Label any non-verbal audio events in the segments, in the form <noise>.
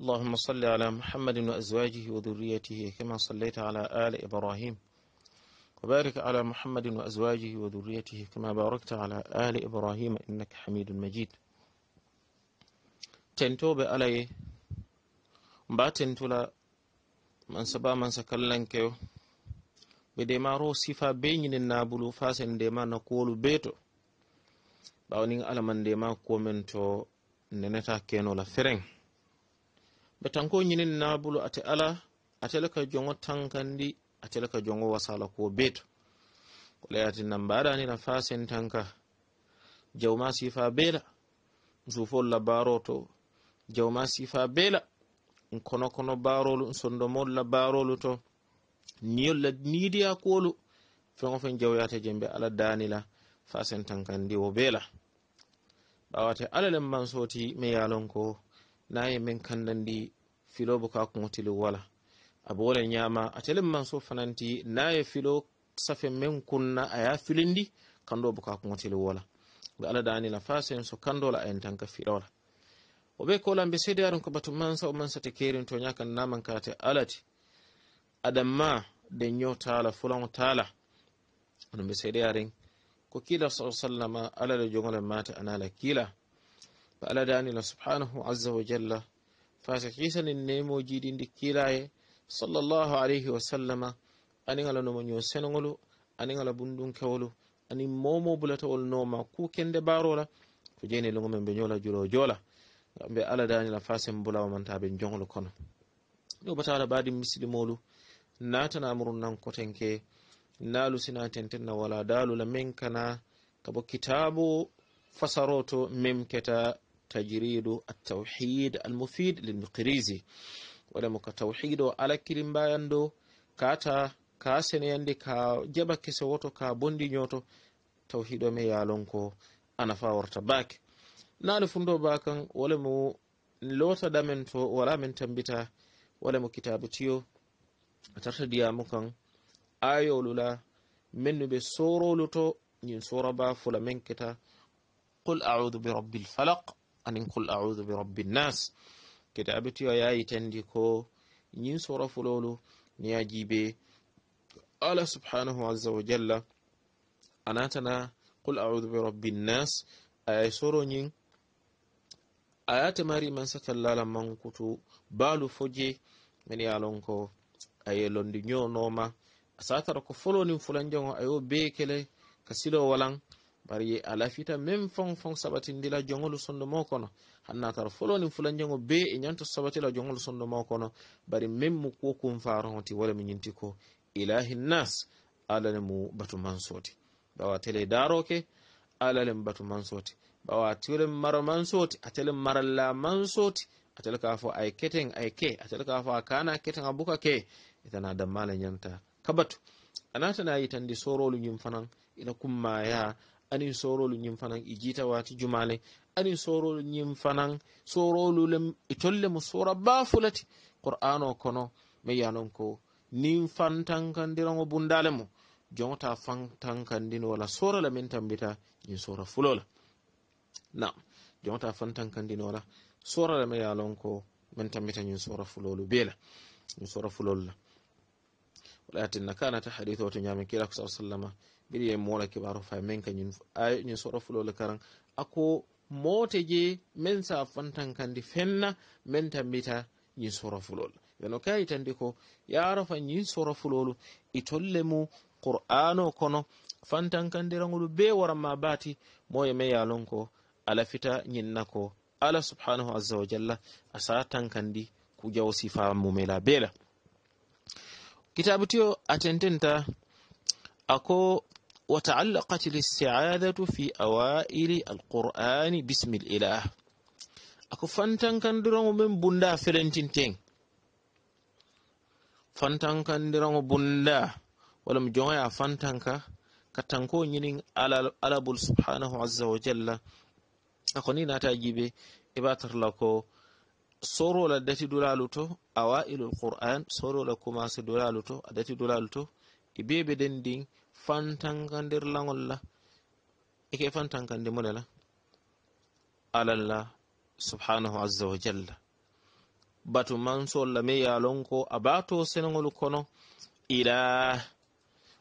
اللهم صل على محمد وأزواجه وذريته كما صليت على آل إبراهيم وبارك على محمد وأزواجه وذريته كما باركت على آل إبراهيم إنك حميد مجيد tentoɓe alaye mba tentula man saba man sakallankeyo ɓe demaro sifa be ñinen nabulu fa sen ndema na kuwolu be to ɓawanin alaman ndema komen to neneta kenola fereng ɓe tan ko ñinin nabulu ate ala atelaka jongo tankandi atelaka jongo wasala ko beto ko layati nan mbaɗanina fasen tanka jawma sifa beela sufol labaroto jawma sifa beela kono kono barolu sondomol labarolu to niyolla nidiya kolu feno fen jawyate jembe ala danila fasen tankandi wo beela ɓawate ala lemman soti mi yalonko Na yi min kandandi filo buka kuŋotili wala abe nyama a telin man so fananti yi filo safe min kunna a ya filin di kando buka kuŋotili wala ga ala danila na fasin so kando la ayin tanka filo la wo be kolambe sedeyarin ko batu man o ta kerin to ñakan naman kate alati adamma deño tala fulan tala onum be sedeyarin ko kila sa sallama ala le mata anala kila ko ala danila subhanahu azza wa jalla fata kisanin nemoji ɗi ndi kilaye sallllahu alayhi wa sallama anin ala nomo ño senogolu anin ala bundunkewolu ani momo bulatawol noma ku kende barola ko jeyni lugo men ɓe ñola julo joola ɓe ala danila fasen bulawa manta ɓe jonglo kono ɗo batala baɗi misidimolu natana murun nan kotenke naalu sina tenten wala dalula men kana kabo kitabo fasaroto mem keta tajridu atawhid almufid lilmiqirisi waɗamo ka tawhid o ala kirimbayan ɗo kata ka seneyandi ka jaɓa kese woto ka bondi ñoto tawhido me yalon ko anafa warta baake naani fundo bakan wala mo lota damen to wala men tambita wala mo kitabu tiyo tarta diyamu kan ayolula min no ɓe sorolu to ñin sora ba fula men keta qul audu bi rabbi anin qul audu bi rabbi nnas kitabe to ya yitandi ko ñin sora fulolu niya jibe ala subhanahu aza wajalla jalla anatana kul audu bi rabbi nnas ayay soro ñin mansa mari man sakallala mankutu baalu foje min ye lon ko aye londi ñonoma a satara ko folonin fulanjango ayo be kele ka silo walan bari alafita min fon fon sabatindila jogolu sondo mokono hannakar foloni fulajego be e ñanto sabatila jogolu sondo mokono bari min mu kokum farooti wala mi ñinti ko ilahi nas alale mu batu mansoti bawa tele daroke alale mu batu mansoti bawa tele mara mansoti atele maralla mansoti atele ka fo ay keten ay ke atele ka fo a kana keten a buka ke itana dammala ñanta kabatu anatana yitandi sorolu ñum fanan ina kummaya anin sorolu ñin fanan e jiita wati jumale anin sorolu ñin fanan sorolulem e tolle mo sora bafulati qur'ano kono miyanon ko nin fantankandirano bundale mo jonta fantankandino wala sorala min tambita ñin sora fulola na jonta fantankandino wala sorala miyalon ko min tambita ñin sora fulolu bela ñin sora fulolla wala yatinna kanata hadiseo to ñami kila ko saw sallama mbiɗa yiya moola wola keɓaro fa min ka ñin soɗo fulole karan ako moote je min sa fantan kandi fenna min tambita ñin soro fulol yono kayi tandi ko yarofa ñin soro fulolu i tolle mu qur'ano kono fantankandirangolu be waranma baati moye me yalon ko alafita ñinna ko ala subhanahu azza wa jalla asa tankandi kujawo sifa mumela bela kitabu tiyo atententa ako وتعلقت الاستعاذة في أوائل القرآن باسم الإله أكو فانتان كان درانو من بندا فلنتين تين فانتان كان درانو بندا ولم جوغيا فانتان كا كتانكو نينين على ألابول سبحانه عز وجل أكو نينا تاجيبي إباتر لكو soro la dati dulalu to awailu alquran soro la kumasi dulalu to adati dulalu to ibebe den din fantankandir laŋol la ike fantankandi mu ne la alal la subhanahu aza wajalla batu mansol la me ye lon ko a b'a to kono ila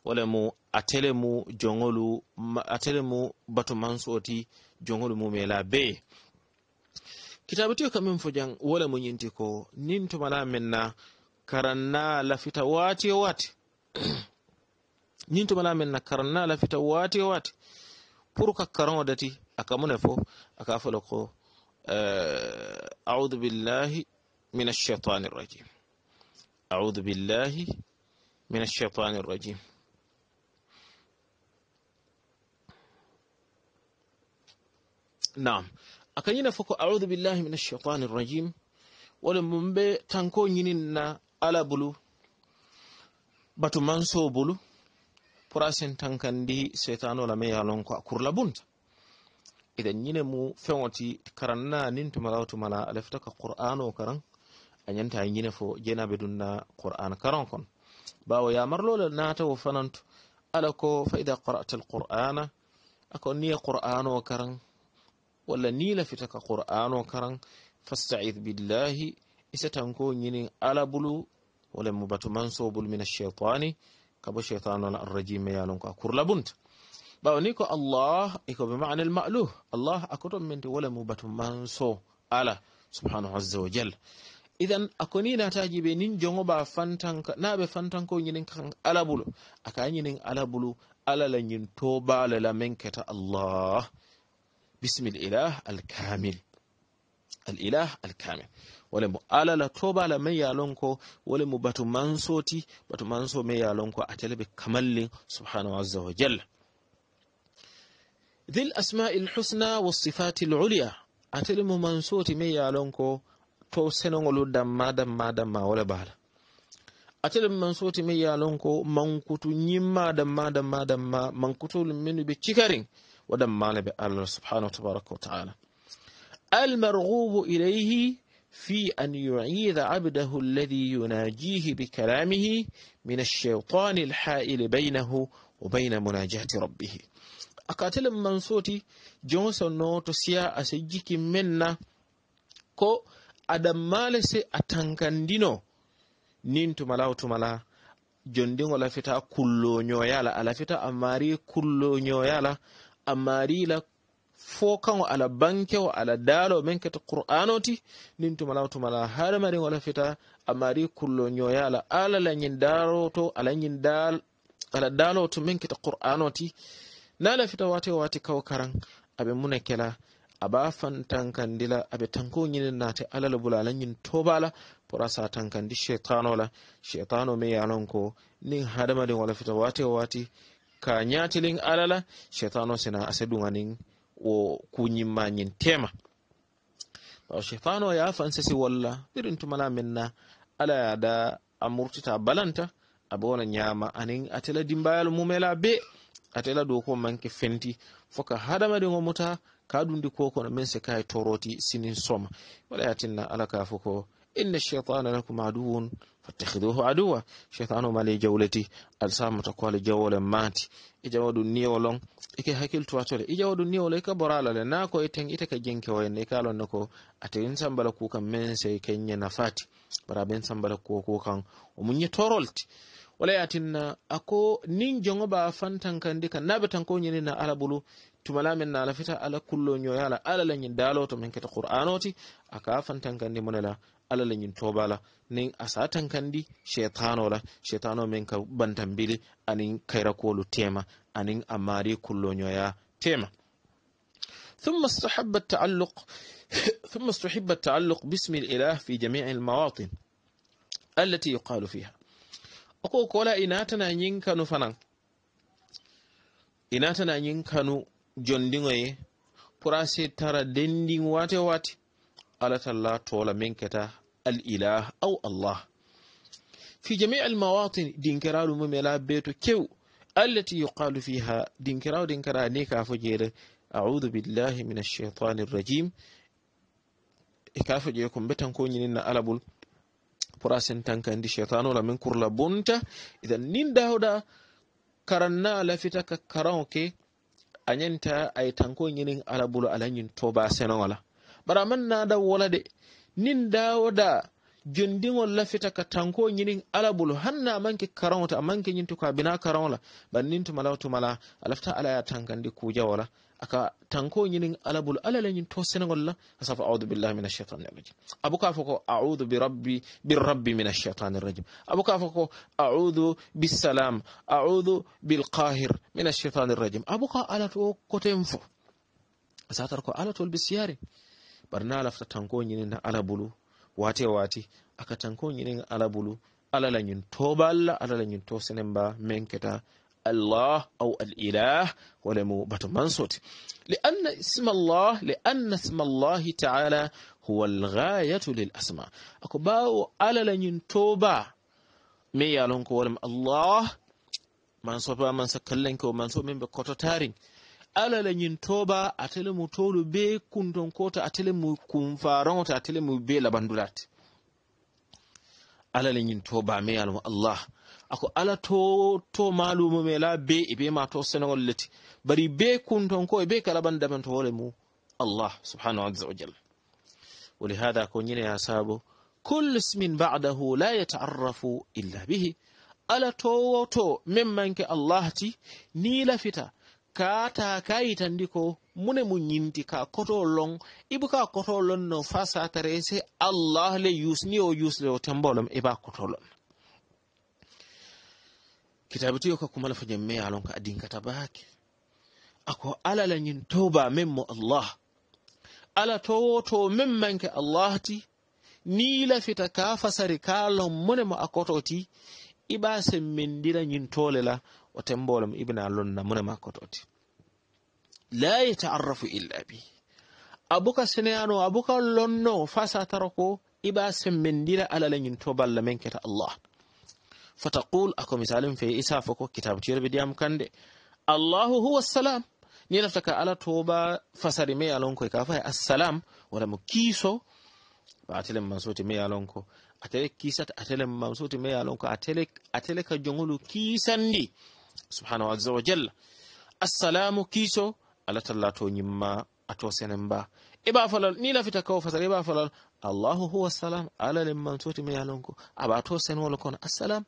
walemu atele mu joŋolu atele mu batu manso ti joŋolu mu mela bee kitabu tiyo kamin fujan wala mun yinti ko nin tumala min na karanna lafita wati waati <clears throat> ñinto mala men na karanna la fita waati o pour ka karaŋo dati a ka mu ne fo a ka fo le ko eh, audu billahi min alshaitani rajim audu billahi min alshaitani rajim naam aka fo ko audu billahi min alshaitani rajim wala mum be tanko ñinin na ala bulu batu manso bulu pour asen tankandi setanola me ye lon ko kurla bunta idan ñine mu feŋo karanna nin tumalawo tumala a lefta ka qur'ano karan a ñanta fo jenaɓe dunna qur'an karan kon bawo yamarlole natawo fananto ala ko fa ida qara'ta alqur'ana ako niye qur'ano karan walla ni lafita ka qur'ano karan fastaid billahi isa tanko alabulu ala wala mu batu mansobul min alcheitani kabo bo sheytanon arrajim yanon ko a kurlabunta ɓawo ko allah iko be mana almaluh allah akoton mente walamu batu manso ala subhanahu azza wa jal idan akoni nataji ɓe nin jongoɓa fantanka naɓe fantanko ñinin kan alabulu aka ñinin alabulu alala ñin tobalala men keta allah bismil ilah alkamil al ilah alkamil wale mu alala la men yalonko wale mu batu mansoti batu manso men yalonko a telebe kamallin subhanahu azza wa jalla dhil asma'il husna Sifatil uliya a tele mo mansoti men yalonko to senongolu damma damma damma wala bala a man soti mai yalon ko mankutu nyimma damma damma damma mankutu menu bi cikarin wadan malabi allah subhanahu wa ta'ala المرغوب إليه في أن يعيذ عبده الذي يناجيه بكلامه من الشيطان الحائل بينه وبين مناجاة ربه أقاتل من صوتي جونس نوتو سيا أسجيك منا كو أدم مالسي أتنكندينو نين تملاو تملا jondiŋo lafita kullo ñoyala a lafita a maari kullo ñoyala a maari la fo wa ala banke wa ala daalo meŋ kete nin ti niŋ tumala har tumala hadamadiŋo la fita a maari kullo nyoya ala ala la ñiŋ daaro to ala yin daal ala dalo to min kata qur'ano na la fita wate wate kawo karan a be mune la a ba a tankandi la a be tanko ñiniŋ naate alla le bula a la ñiŋ tooba la pora sa tankandi sheitano la sheitano meŋ ye a loŋ ko niŋ fita wate wate ka nyatilin alala la sina a wo kuñimmañin tema ɗo cheifano ya fansesi walla irin tumana minna ala yada a murtita balanta aɓe wona ñama anin a tela dimbayal mumela be a tela dow ko manke fenti foka haɗama ɗi gomuta ka ɗumdi kokono min se kaye toroti sinin soma waɗa yatinna ala ka fo ko inna cheitana lakum aduwun fattakhidhuhu aduwa shaytanu mali jawlati alsama takwale jawole maati e jawa ɗum niwolon eke hakkilto atole e jawa ɗum niwolo eka boralale na ko eten ite ka jenkewoyenne e kalonne ko atein sambala kukan men sey kenñe nafati bara ben sambala kuwo kukan omuñe torolti wala ye tinna a ko niŋ joŋo be a fantankandi kaŋ naŋ be tanko ñini na ala bulu tumala meŋ na a ala kullo ñoya la ala la ñiŋ daaloo to meŋ keta qur'ano ti a ka a fantankandi mu ne la ala la ñiŋ tooba la niŋ a se a tankandi sheitano la sheitano meŋ ka bantanbili aniŋ kayirakuwolu teema aniŋ a maari kullo ñoya teema ثم استحب التعلق ثم استحب التعلق باسم الإله في التي يقال فيها ko kola ina tana yin kanu fanan ina tana yin kanu jondiŋoye dingoye a sai tara dindin wate wate ala talla tola min kata al ilah aw allah fi jami al mawatin dinkiralu mu mela beto kew allati yuqalu fiha dinkiraw dinkara ne ka fo da audu billahi min alshaitan irrajim e ka fo kun ko ko na alabul purasen tankandi cheitanola min kurla bonta idan nin dahoɗa karanna lafita ka karan ke a ñanta ay tanko ñinin ala bulu ala ñin toba senogola bara man nada wola de nin dawoda jondiŋol lafita ka tanko ñinin ala hanna manke karaŋo to a manke ñin to ko bina karaŋo la nin tumala tumala a lafita ala ye tankandi kujawo la aka tanko ñinin alabul ala ñin to senegol la asafa audu billahi min alcheitani irrajim abu ka fo ko audu birabbi birrabbi min alcheitani irrajim abu ka fo ko audu bisalam audu bilqahir min alcheitani irrajim abu ka ala to koten fo asatar ko ala tol bisiyari bar na lafta tanko ñinin alabulu wate wati aka tanko ñinin alabulu ala ñin toba alla ala la ñin to senemba menketa الله أو الإله ولم منصوت لأن اسم الله لأن اسم الله تعالى هو الغاية للأسماء أكباو على لن توبا ميالونك ولم الله mansoba man sakkallenke o manso min ɓe kototarin ala la ñin toba atele mu tolu be kuntonkota atele mu kumfaroŋota atele mu be labandulate ala la ñin toba me alamo allah ako ala to to la be e be ma to senogol bari be ton e be kala bandamen to hoore mu. allah subhanahu wa ta'ala wa li hada ko nyine ya sabo kullu ismin badahu la yataarrafu illa bihi ala to to min manke allah ti ni lafita ta kayitandi ko mune mun yinti ka koto lon ibu ka koto lon no fa satare allah le yusni o yusle o e ba koto lon kitabitiyo ka kumala fo jemme ye lon ka ba baake ako ala la ñin min mu allah ala to to men allah ti ni lafita ka fasari ka lon mone mo akoto ti i ɓa semmendira yin tole la o tembole mo ibna lonna mone ma akoto ti la yataarrafu illa bi abuka seneyano abuka lonno fa satara ko i ɓa ala la ñin to balla keta allah fataqul akomisalim salem fe isa foko kitabotiyol ɓe ndiyam kande allahu huwa salam ni lafta ka ala toba fasari me yalonko ka faye assalam wala mo kiiso atelem mansoti me yalonko atele kiisata atelem mansoti me yalonko atele atele ka jongolu subhanahu azza wa jalla assalamu kiiso ala talla to ñimma ato senen iba falal ni lafita kawo fasari iba falal allahu huwa salam ala lem sen assalam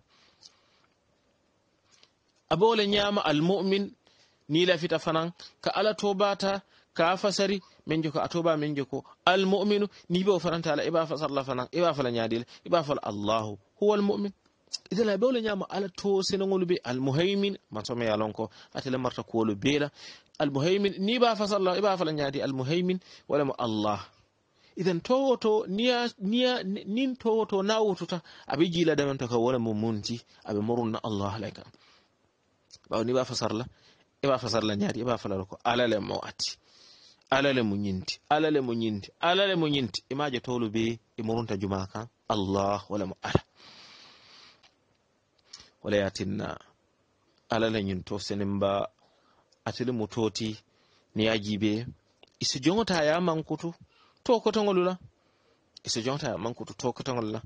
a be wo le ñaama almumin ni lafita fanaŋ ka ala tobata ka fasari min joko a toba min joko almuminu ni bo faranta ala i be a fasarla fanaŋ i fala nyadil iba fala allahu huwa almumin idan abole wo le ala to seneŋolu be almuhaymin mansome ye lon ko ate le marta kuwolu bee la almuhaymin ni ba fasar la i be a fala ñaadi almuhaymin walamo allah idan towoto niya niya nin towoto na wututa abe jila da manta ka wala mumunji abi murunna allah laika. ɓawo ni ɓa fasarla eɓa fasarla ñaadi eɓa falala ko alale mo ati alale mo ñinti alale mo ñinti alale mo ñinti imaje e towlu be e murunta juma kan allah wala mo ala wala yatinna alala ñin to senin mba atili mo toti ni yajibe isi jongota ya mankutu to kotogol la isi jongota ya mankutu to kotogol la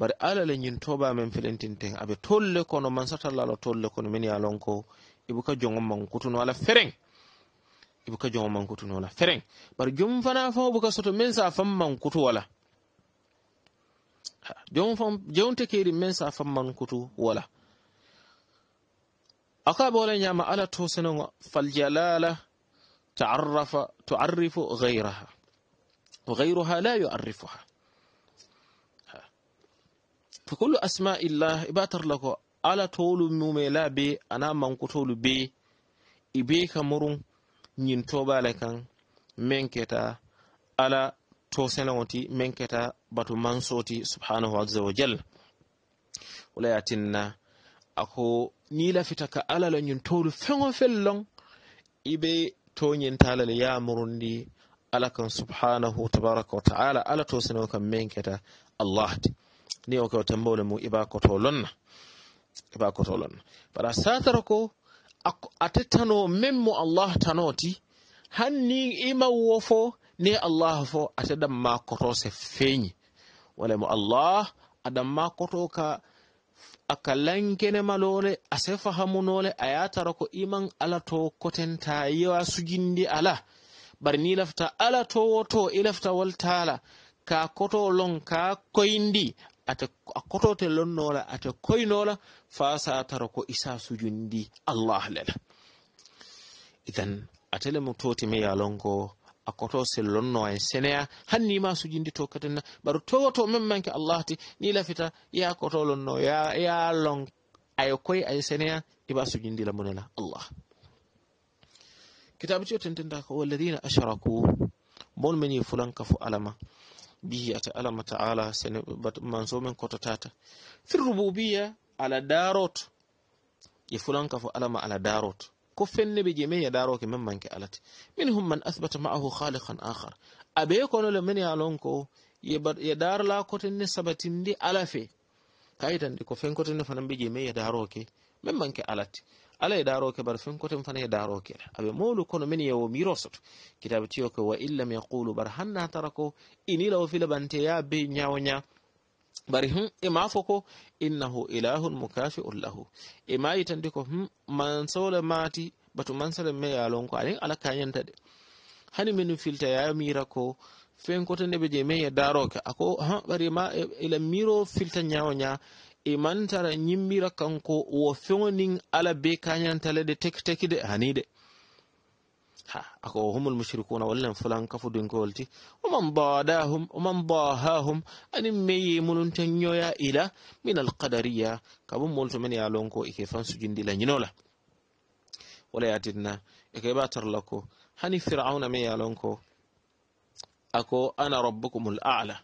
bari ala le ñin toba men felentinten aɓe tolle kono mansatalla ala tolle kono min ya lon ibuka jongo mankutuno ala fereng ibuka jongo mankutuno ala fereng bari jom fana fa buka soto men sa fam mankutu wala jom fam jonte keri men sa fam mankutu wala aka bola nyama ala to senon fal jalala ta'arrafa tu'arrifu ghayraha وغيرها la yuarrifuha fakulu asma'illah ibatar lako ala tolu la be ana manku tolu be ibe kamurun nyin toba lekan men Menketa ala to senawati menketa keta batu mansoti subhanahu wa jal wala yatinna ako ni la ka ala la yin tolu fengo fellon ibe to nyin talal ya murundi ala kan subhanahu tabaraka wa ta'ala ala to senawakan menketa allah ta ni o kewo tembole mu iba koto lonna iba satar lonna ko ate tano min mu allah tanoti hanni ima wofo ne allah fo ta dan makoto se feñi wale mu allah dan makoto ka aka a malole fahamu nole a ya tara ko iman ala to kotenta su gindi ala bari ni lafta alato to ilafta i wal tala ka koto lon ka koyindi a kotote lonnola ata koynola fa sa tara ko isa sujundi allah lela idan atele mo toti me yalonko a koto se lonno en seneya hanni ma sujindi to na, bar to woto men manke allah ti ni lafita ya koto lonno ya ya lon ay koy ay seneya iba sujindi la munela allah kitabu ce tententa ko walladina ashraku mon meni fulanka kafu alama bihi ate alama taala min manso ta. kototata fir rububiya ala darot Ya fulanka fo alama ala darot ko fenne ɓe je ya ya daroke men manke alate minhum man athbata maahu abe ko no le men yalon ko ya darla sabatin sabatinde alafe fe di ko fenkotenne fanan ɓe je ya ya daroke min manke alatti ala e daroke bar fen koten fana e daroke abe mawlu kono min yewo miro soto kitabe tiyo ko wa illam yaqulu bar hanna tara ko inilawo fila bante ya be nya. bari hum e ma ko innahu ilahun mukafi'un lahu ima e yitande ko hum sole mati batu sole me yalon ko anin ala kanyanta de hani min filta ya mira ko fen koten be je men daro daroke ako ha ɓari ma e, ila miro filta ñawoña e man tara ñimmira kanko wo feŋo niŋ ala be kañantale de tekiteki de hani de ha ako humul mushrikuna wallan fulan kafu dun ko wolti oman badahum oman bahahum anin meye munun tanyoya ila min alqadariya kabun molto men ya lonko ike fan sujindi la nyinola wala yatinna ike ba tarlako hani fir'auna men ya lonko ako ana rabbukumul a'la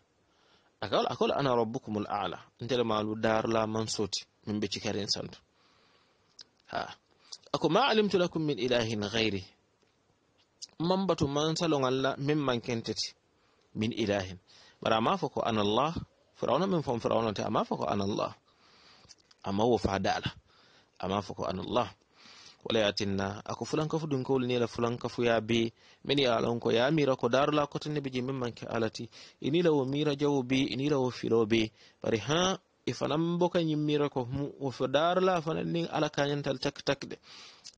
akawla akwai ana kuma l ala ntele malu la man soti min cikar yin santu ha ako ma alimtu lakum min ilahin ghairi man batu man Allah min man kenteti min ilahin bara ama fo ko an allah fir'auna min fon firawnonte ta, fo ko an allah amma wo fa a mafoko fo ko an allah wala ye tinna a ko fulankafu dunkowol ni la fulankafu ya bi min ye alon ko ya ko darula kotonne be je min manke ala ti ini la wo mira jawo bi ini la wo filo bi bari ha e fanan boka ñimmira ko wo fo darula fanan nin ala kañantal tak tak de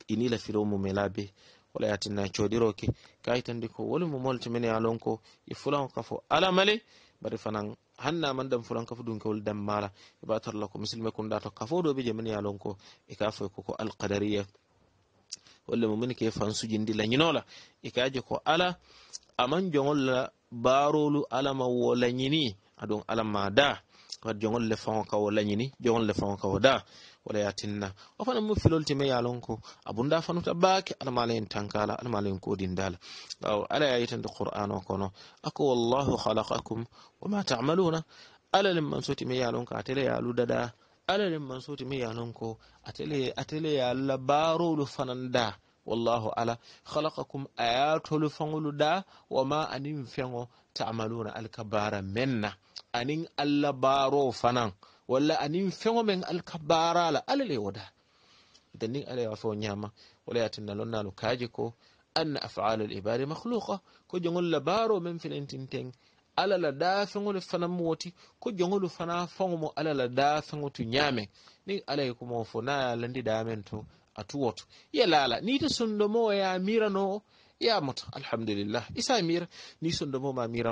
ini la filo mumela be wala ye tinna codiro ke kayitandi ko wolu mo molti min ye alon ko e fulankafu ala male bari fanan hanna man dan fulan kafu dun kawul dan mala ibatar lako musulmai da ta kafo dobe jami'a lonko ikafa ko ko alqadariya walla mo min ke fansujindi lañinola e kaje ko ala aman jogol la baarolu alama wo lañini aɗum ma da kadi jogol le ka kawo lañini jogol le faŋo kawo da wala yatinna o fana mu filolti me yalon ko abunda fanuta baake almala en tankala almala en dal aw ala yayitande qur'an o kono ako wallahu halakakum wama tamaluna ala lemman soti me yalon ka ya yalu dada ala nin mansuti mi yanon ko atele atele ya alla barolu fananda wallahu ala khalaqakum ayatolu fangolu da wa ma anin fengo ta'maluna alkabara menna anin alla baro fanan walla anin fengo men alkabara la ala le wada idan nin ala ya fo nyama wala yatinna lonna lukaji ko أن أفعال العباد مخلوقة كجن لبارو من في الانتنتين ala la daafeŋo le fanaŋ mo ti ko joŋo lu fanaŋ faŋo mo ala la daafeŋo tu ñaameŋ niŋ ala ye kumoo fo naŋ ye a landi daameŋ to atu woto ye laala niŋ ite sondomoo ye a miira noo ye a moto alhamdulillah isa miira niŋ sondomoo ma miira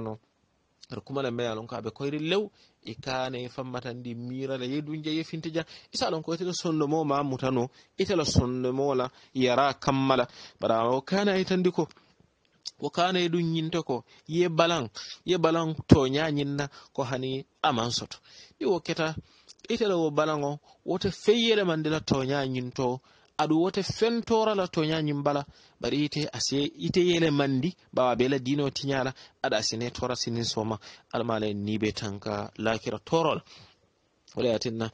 ar kuma la meya lon ko aɓe koyri lew e kane e fammatandi mirala yedunja yefinti dia isa lon ko itela sondomo ma mutano itela sondomola yara kammala bara o kana itandi ko wo kana e ɗum ñinte ko ye balan ye balan toña ñinna ko hani aman soto ɗi wo keta itela wo balan o wote feyyele mandela toña ñinto aɗum wote fentorala toñañum bala bari ite ase ite yele mandi bawa la dino tiñala aɗa asine tora sinin soma almala ni be tanka lakira torol wala yatinna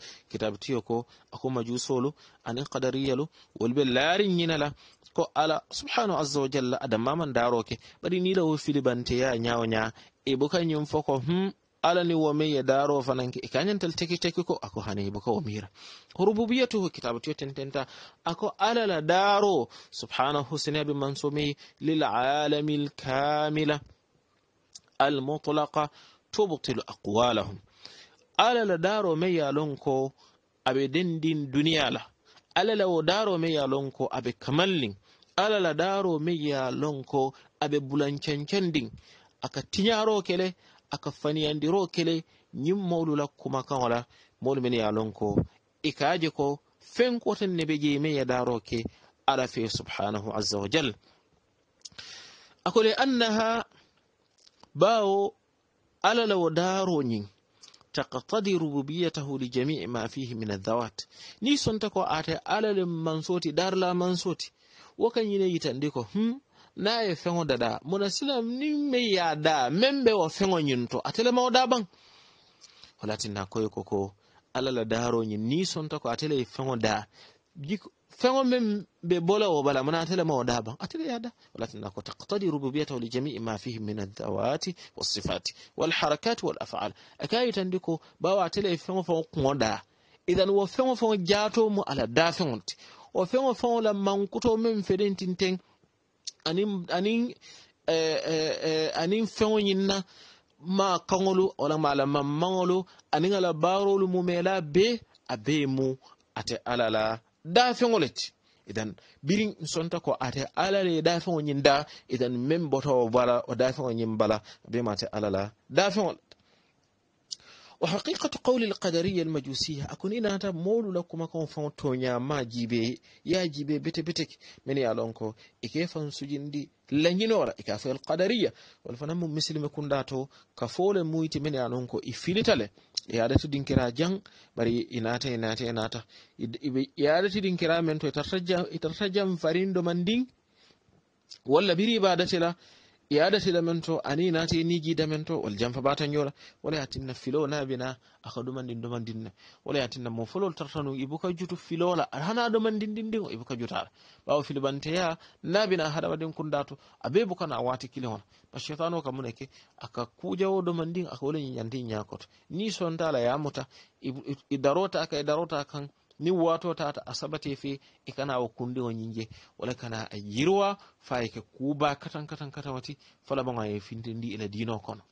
tiyo ko ako majusolu anin qadariyalo wolɓe laarin yinala ko ala subhanahu azza wa jalla adammaman daroke ɓaɗi ya filibanteya nya e bo kañum fo ko hum ala ni wome ya daro ke e kañantal teki teki ko ako mira. boka womira rububiyatuhu kitabatiyo tententa ako alala daro subhanahu sinabe mansomeyi lilalami lkamila almutlaqa tubtilu aqwalahum alala daro me yalonko dindin duniya la. alala la daro me yalonko abe kamallin alala daro me yalonko aɓe din aka tiñaro kele aka faniyandiro kele ñin la kuma kaŋola molu men yalonko ikaje e ko fenkoten ne ɓe jeyi ya daro ke ala fi subhanahu azza wa jal akole annaha bawo alala la daro nyin. taqtadi rububiyatahu li jami'i ma fihi min adhawat ni ta ko ate alalin mansoti darla mansoti wokan yine yitande ko hmm na ye feŋo dada muna silam ni me ya da meŋ be wo feŋo ñiŋ to atele mawo da baŋ walatinna koye koko alla la daaro ñiŋ ni ta ko atele ye da feŋo min be bola wo bala mana ate lema wo da baŋ ate le ye a da na ko taktadi rububiyatahu li jamii ma fihi min adawati wasifati walharakati walafal a ka yitandi ko bawo ate le ye feŋo feŋo kuŋo daa idan wo feŋo feŋo jaato mu ala daa feŋo ti wo feŋo feŋo la mankuto meŋ ferintinteŋ aniŋ aniŋ aniŋ feŋo ñiŋ na maa baarolu mu be a be mu ate dafeŋo le ti idan biriŋ n sonta ko ate ala le ye dafeŋo ñiŋ da idan meŋ botowo wo bala wo dafeŋo ñiŋ bala bema te ala la dafeŋo le wa haqiqatu qawli alqadariya almajusiya akoni inata mawɗula kuma kon fan toñama jibe ya jibe bete beteke min yalon ko ike e fan sujindi lañinora ika e fo alqadariya wala fana mu muslime kunda to ka fole muyti min yalon ko i e filitale yadati ɗinkira jang bari inata inata inata yadati ɗinkira men to tarta jam farindo man ndin walla biri ibadati la iyadati damento ani naati e nigi damento wala jam fabatan yola wala yatinna filo naɓina aka ɗumandin dinna wala yatinna mo folol tartanu ibuka jutu filola hana ɗomandindin ndin o ibuka jutala ɓawa na bina hada wadin kundatu abe buka a wati kile on ba chetan o ka muneke aka kujawo ɗomandin aka wala ñiñandi ñakoto ni sontala yamuta i darota aka e darota kan ni watotata a saɓatefe e kana wa kunde wa ñinje wala kana a yirwa faye ke kuba katan katan katawati fala bonga ye finte ndi ela dino kono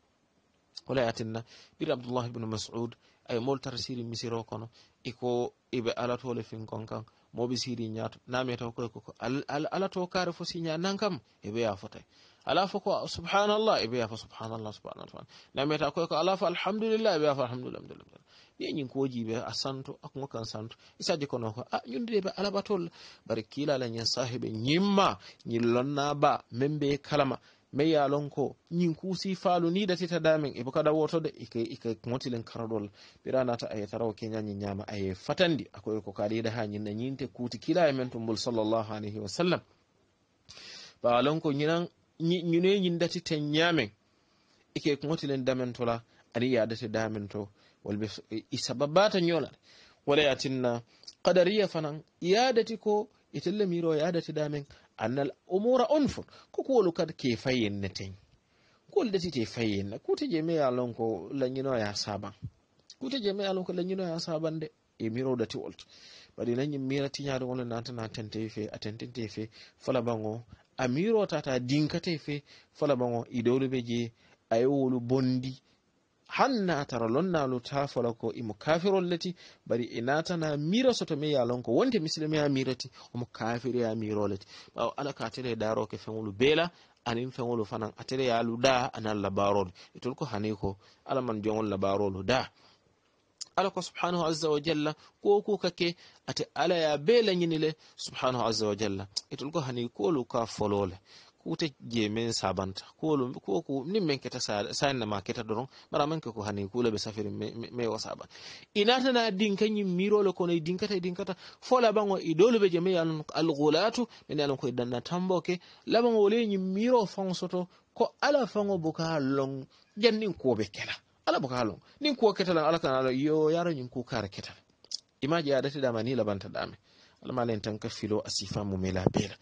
wala yatinna e ɓiɗo abdoullah ibnu masud ay mol tarsiri misiro kono iko e iɓe e alatole finkon kan moɓe siri ñaato naami taw koko ala to kare fo si ña kam e ɓeya fotay ala fo ko subhanallah e ɓeya fo subhanallah subhanallah taala naami ta ko ala fo alhamdulillah eɓe ɓeya fo alhamdulillah alhamdulillah yeñin kojiɓe a santo akogo kan santo isaji kono ko a ah, ñundideɓe alaɓatol bare kiilala ñen sahiɓe ñimma ñillonna ba membe kalama me yalonko ñin kusi faalu ni datita damin ibu kada da ikai ikai motilin karadol ɓiranata na tarawo keñañi ñama aye fatandi akoye ko kaalida ha ñinna ñinte kuti kila ya men to mbol sallllahu wa sallam baalonko ñinan ñune ñin datiten ñamen ike motilen damen tola ani yadate damen to walɓe i sababata ñolade wala yatinna qadariya fanan yadati ko itelle miro yadati damin? annal o mora on fon ko kuwolu kad ke fayenne teng kuwolu deti te fayenne kuteje me alon ko lañinoya saban kuteje me alon ko lañinoya saban de e mirowdati wolto mbaɗi nañi mira tiñade ngolo natana tente fe a tentente fe falabango a mirotata dinkate fe falabango e dowluɓe je a yewolu bondi hanna taralonna lo tafala ko imo kafirol leti bari e natana mira soto mi yalon ko wonde misilimi ha mirati omo kafiri ha miro leti ala ka tele daroke feŋolu beela anin feŋolu fanan atele yalu da anan labarolu itol ko hani ko ala man joŋol labarolu da ala ko subhanahu azza wa jalla ko ku kake ate ala ya beela ñinile subhanahu azza wa jalla itol ko hani ka folole kute je men sabanta kolo ko ni nin men keta sayan na maketa doron mara men ko hani kula be safiri me wa saba inata na din kan miro lo kono din kata din kata fola bango idolu be je me al ghulatu men alon ko danna tamboke laban wole yin miro fon ko ala fango buka long jannin ko be kela ala buka long nin ko keta lan ala kan ala yo yaro yin ko kar keta imaji adati da mani labanta dame alma len tan filo asifa mu mela bela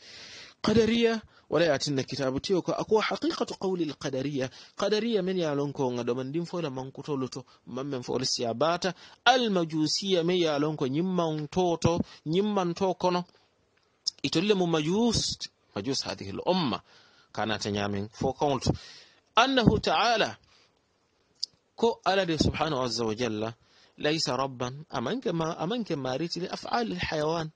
qadariya wala yatinna kitabu tiyo ko akwa haqiqatu qawli alqadariya qadariya men yalon ko ngado man din fola man kutoluto mammen fola siyabata almajusiya men yalon ko nyimman toto nyimman to kono itolle mu majus majus hadhihi al umma kana tanyamin fo kawlto annahu ta'ala ko alade subhanahu wa jalla laysa rabban amanke ma amanke mariti af'al alhayawan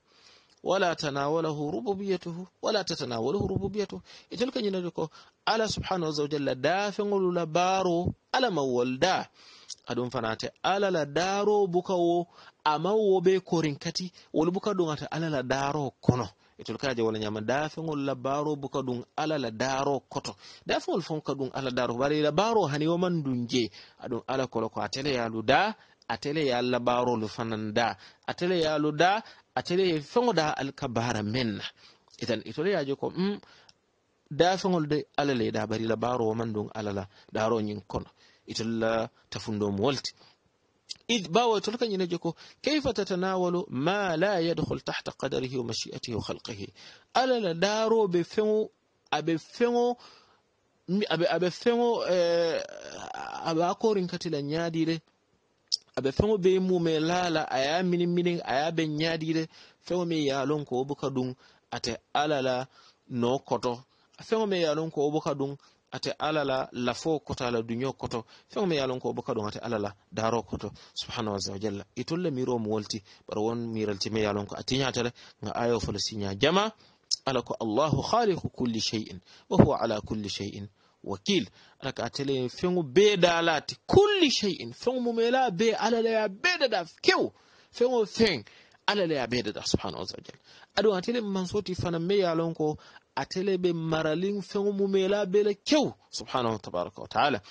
ولا تناوله ربوبيته ولا تتناوله ربوبيته إتلك ينادكو على سبحانه وتعالى دافن لبارو على مولدا adun fanate alala daro bukawo amawo be korinkati wol buka ɗum ata alala daro kono itulka tolkaje wala ñama la baro buka ɗum alala daro koto dafeŋol fonka ɗum ala daro la baro hani woman dum je ala kolo ko a tele yalu atele ye ya baarolu lufanan da atele ya alu da atele ya feŋo da ali ka Idan meŋ na ya itole ye a je ko mm, daafeŋolu de alla daa bari la baaro wo maŋ duŋ alla la daaro ñiŋ kono itolu la tafundo moolu ti id bawo tolu ka ñine je ko kayfa tatanawalu ma la yadhul tahta qadarihi wa mashiatihi wa halqihi alla la daaro be feŋo a be feŋo aɓe a bɛ fɛn o bɛɛ ye mun mɛn la la a y'a a y'a bɛɛ ɲadi dɛ fɛn o min y'a k'o bɛ ka dun a tɛ ala la nɔ kɔtɔ fɛn o min y'a lɔn k'o bɛ ka dun a tɛ ala la lafo kɔtɔ a la duɲɔ kɔtɔ fɛn o min y'a lɔn k'o bɛ ka dun a tɛ ala la daarɔ kɔtɔ subahana wa zawajalla itol la miiro mɔgɔliti bari wɔn miiralti min y'a lɔn ko a ti ɲa tɛ dɛ nka a y'o fɔlɔ si ɲa jama ala ko allahu khaliqu kulli shay'in wa huwa ala kulli shay'in wakil ata ka tele feŋo bee kulli shayin fengu mumela be alala ya ye beedada kew fengu feŋ alala ya ye beedada subhanahu wa ta'ala aɗum atele mansoti fana me ya lonko ko atele be maralin fengu mumela bee la kew subhanahu tabaraka wa taala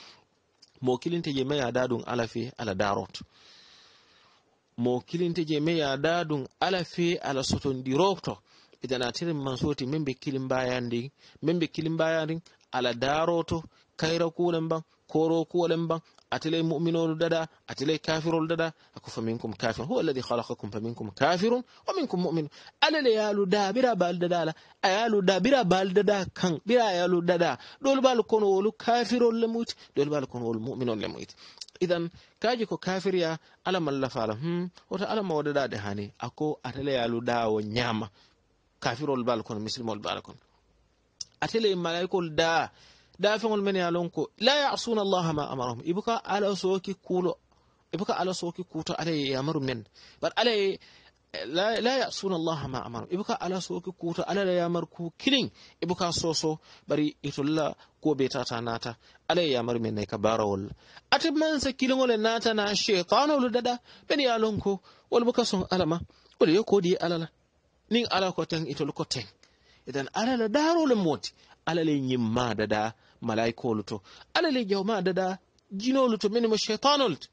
mokilin kilinte me yaada ɗum ala fe ala daaroto mo kilinte je me yaada ɗum ala fe ala sotondiroto idan atele mansoti membe kilimbayandi kilimbayandin min kilimbayandin ala daroto kayra kuulen ban koro kuolen ban atile muminolu dada atile kafirul dada ako faminkum kafir huwa alladhi khalaqakum faminkum kafirun wa minkum mu'min alale yalu da bira bal dada la ayalu da bira bal dada kan bira ayalu dada dol bal kono wolu kafirul lamut dol bal kono wolu mu'minul lamut idan kaji ko ya ala mallafala hmm wota ala mawdada wadada de hani ako atale yalu dawo nyama kafirul bal kono muslimul bal kono atele malaikol da dafeŋol men ye lon ko la yasuna allaha ma amarahum ibuka ala soki kulo ibuka ala soki kuto ala ye yamaru men bar ala ye la yasuna allaha ma amaru ibuka ala soki kuto ala la yamar ku kilin ibuka soso bari itolla ko be tata nata ala ye yamaru men nay ka barawol ate mansa kiliŋole nata na sheitanolu dada men ye lon ko wol buka son alama wol ye kodi ye ala la niŋ ala ko teŋ itol ko teŋ idan alala darole moti alala ma dada malaikolu alale alala ma dada ma to minimo cheitanol to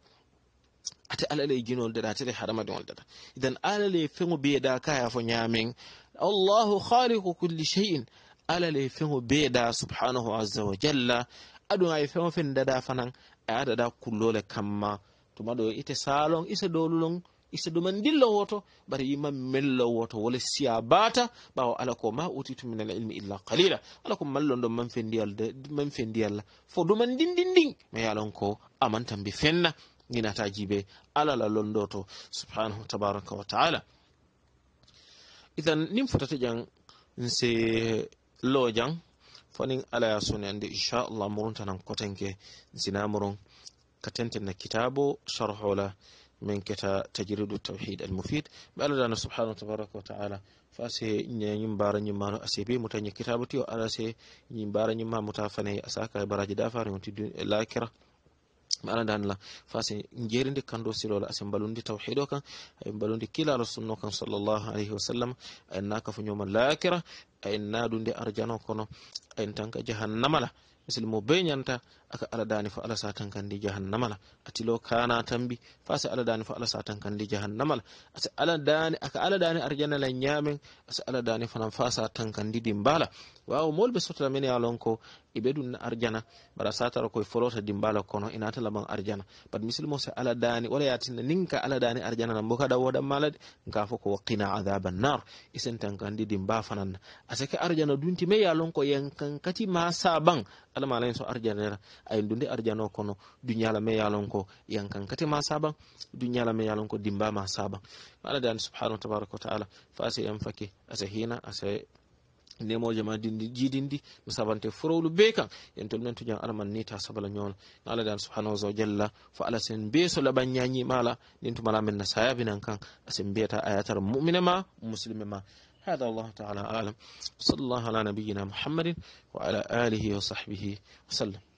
ate alala jinol dada atele da dada idan alala bai da kaya fa nyamin allahu haliku kulli cheyin alala bai da, subhanahu azza wa jalla aɗum ay feŋo da dada fanan a kullo kullole kamma tuma do ita salon isa dolulun issa ɗuman dillowoto bara yima mellowoto wole siya bata ɓawa ala ko ma uti tu min al ilmi illa qalila ala ko mallon ɗo man fe ndi allah fo ɗuman ndindin ndin ma yalon ko amantan mbi fenna ginataji ɓe alala londo to subhanahu tabaraka wa taala ithan nin fotata jan se lojan fonin alaya sone ande inchallah muruntanan kotenke sinamoron ka tentenna kitabo sarhola min keta tajridu tawhid almufid ɓe allah subhanahu tabaraka wa taala fa se ñim mbara ñimmano ase be muta ñi kitabu ti o ala se ñim asaka e baraji dafar on lakira mi ala danla fase jeridi kanɗo silola ase mbalundi tawhid o kan ay mbalundi kilalo sunno kan sallllahu alayhi wa sallam ayen naka fo ñoma lakira ayen naɗunde arjano kono ayen tan ka jahannamala misil mo be aka aladani fo alasa satan kandi jahannamala atilo kana tambi fasa aladani fo ala satan kandi la asa aladani aka aladani arjana la nyamen asa aladani fanan fasa tan kandi dimbala wawo molɓe sotata men yalon ko eɓe na arjana bara satara koye folota dimbala kono inata laban arjana bat misilmo so ala wala yatinna ninka ala dani arjana nan bo kada woɗanmalade nka fo ko waqina adaba nar isen tan kandi dimba fananna asake arjana dunti me yalon ko yen kan kati ma saban alamalayen so arjanera aye dunde arjano kono duñala me yalon ko yankankati ma saban duñala me yalon ko dimba ma saban ala dani subhanahu tabaraka wa taala fa asa fake asa hina asa nemoje ma dindi jidindi mi sabante forowlu be kan en tol men tuñan alaman ni ta sabala ñoona ala dan subhanahu wa jalla fa ala sen be so laɓan ñañi mala nin tumala men na sayabinan kan asen mbiyata ayatar mumine ma muslime ma هذا الله تعالى أعلم صلى الله على نبينا محمد وعلى آله وصحبه وسلم